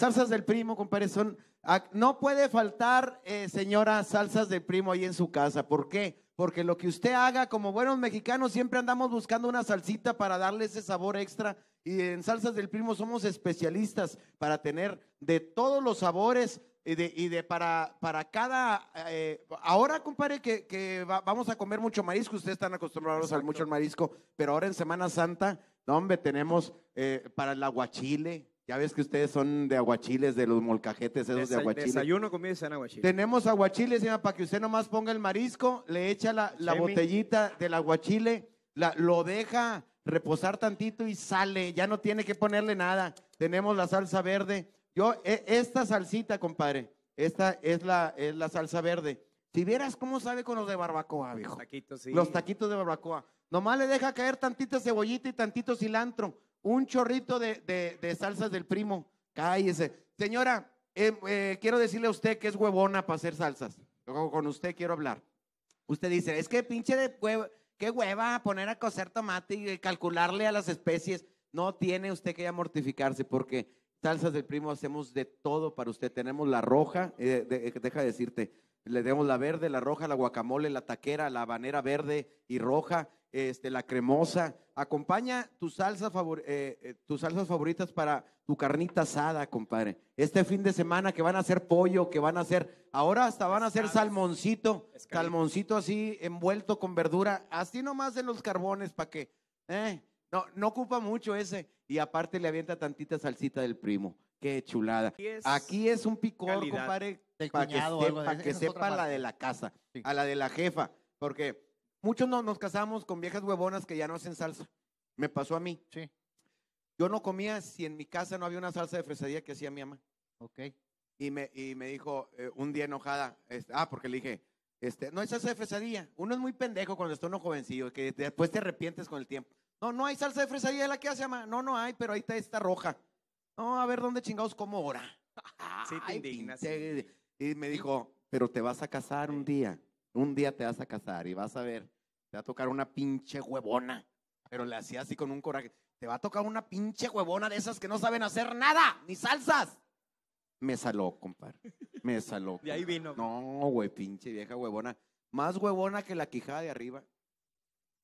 Salsas del primo, compadre, ah, No puede faltar, eh, señora, salsas del primo ahí en su casa. ¿Por qué? Porque lo que usted haga, como buenos mexicanos, siempre andamos buscando una salsita para darle ese sabor extra. Y en salsas del primo somos especialistas para tener de todos los sabores eh, y de, para, para cada... Eh, ahora, compadre, que, vamos a comer mucho marisco. Ustedes están acostumbrados a al mucho marisco, pero ahora en Semana Santa, no, hombre, tenemos para el aguachile, ya ves que ustedes son de aguachiles, de los molcajetes esos de aguachiles. Desayuno, comida y cena aguachiles. Tenemos aguachiles, para que usted nomás ponga el marisco, le echa la, la botellita del aguachile, la, lo deja reposar tantito y sale. Ya no tiene que ponerle nada. Tenemos la salsa verde. Yo, e, esta salsita, compadre, esta es la, es la salsa verde. Si vieras cómo sabe con los de barbacoa, viejo. Los taquitos, sí. Los taquitos de barbacoa. Nomás le deja caer tantita cebollita y tantito cilantro un chorrito de, de, salsas del primo. Cállese. Señora, eh, eh, quiero decirle a usted que es huevona para hacer salsas. con usted quiero hablar. Usted dice, es que pinche de hueva, qué hueva poner a cocer tomate y calcularle a las especies. No tiene usted que ya mortificarse porque salsas del primo hacemos de todo para usted. Tenemos la roja, eh, deja de decirte, le damos la verde, la roja, la guacamole, la taquera, la habanera verde y roja este, la cremosa. Acompaña tus, salsa favor, eh, eh, tus salsas favoritas para tu carnita asada, compadre. Este fin de semana que van a hacer pollo, que van a hacer, ahora hasta van a hacer salmoncito, salmoncito así envuelto con verdura, así nomás en los carbones para que, eh, no, no ocupa mucho ese. Y aparte le avienta tantita salsita del primo. Qué chulada. Aquí es, un picor, compadre, para que, sepa, la de la casa, a la de la jefa, porque Muchos no, nos casamos con viejas huevonas que ya no hacen salsa. Me pasó a mí. Sí. Yo no comía si en mi casa no había una salsa de fresadilla que hacía mi mamá. Okay. Y me, y me dijo eh, un día enojada, ah, porque le dije, este, no hay salsa de fresadilla. Uno es muy pendejo cuando está uno jovencillo, que después te arrepientes con el tiempo. No, no hay salsa de fresadilla la que hace, mamá. No, no hay, pero ahí está esta roja. No, a ver dónde chingados como ahora. Sí, te indignas. Y me dijo, pero te vas a casar un día. Un día te vas a casar y vas a ver, te va a tocar una pinche huevona. Pero le hacía así con un coraje. Te va a tocar una pinche huevona de esas que no saben hacer nada, ni salsas. Me saló, compadre. Me saló. Y De ahí vino. No, güey, pinche vieja huevona. Más huevona que la quijada de arriba.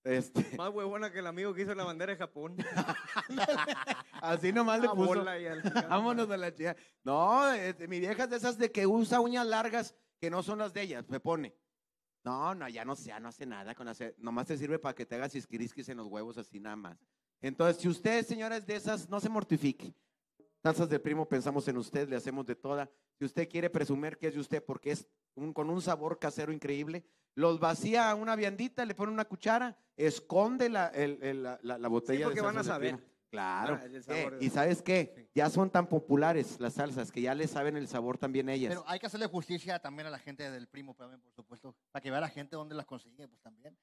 Este. Más huevona que el amigo que hizo la bandera de Japón. Así nomás le puso. Vámonos de la chica. No, este, mi vieja es de esas de que usa uñas largas que no son las de ellas, me pone. No, no, ya no, sea, no hace nada con hacer, nomás te sirve para que te hagas isquirisquis en los huevos así nada más. Entonces, si usted, señoras de esas, no se mortifique. Salsas de primo, pensamos en usted, le hacemos de toda. Si usted quiere presumir que es de usted porque es con un sabor casero increíble, los vacía a una viandita, le pone una cuchara, esconde la, el, el, la, botella. Sí, van a saber. Claro. Ah, eh, y sabes qué, ya son tan populares las salsas que ya le saben el sabor también ellas. Pero hay que hacerle justicia también a la gente del primo, pues, por supuesto, para que vea la gente dónde las consigue, pues también.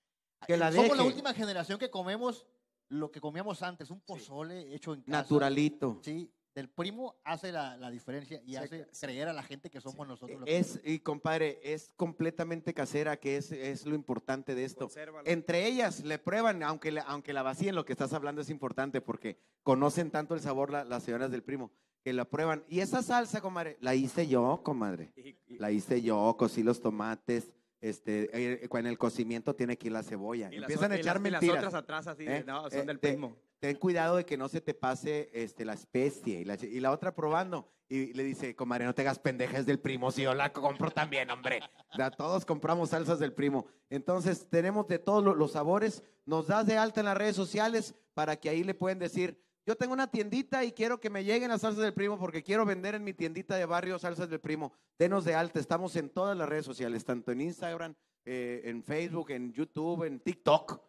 Somos la última generación que comemos lo que comíamos antes, un pozole hecho en casa. Naturalito. Sí, del primo hace la, diferencia y hace creer a la gente que somos nosotros. es, y compadre, es completamente casera, que es, lo importante de esto. Entre ellas le prueban, aunque, la, aunque la vacíen, lo que estás hablando es importante porque conocen tanto el sabor las señoras del primo que la prueban. Y esa salsa, comadre, la hice yo, comadre. La hice yo, cocí los tomates. Este, eh, en el cocimiento tiene que ir la cebolla. Y Empiezan a echar mentiras. Y otras atrás así, ¿Eh? son eh, del primo ten cuidado de que no se te pase este, la especie. Y la, otra probando. Y le dice, comadre, no te hagas pendejas del primo, si yo la compro también, hombre. Ya, todos compramos salsas del primo. Entonces, tenemos de todos los sabores. Nos das de alta en las redes sociales para que ahí le pueden decir, yo tengo una tiendita y quiero que me lleguen las salsas del primo porque quiero vender en mi tiendita de barrio salsas del primo. Denos de alta, estamos en todas las redes sociales, tanto en Instagram, eh, en Facebook, en YouTube, en TikTok.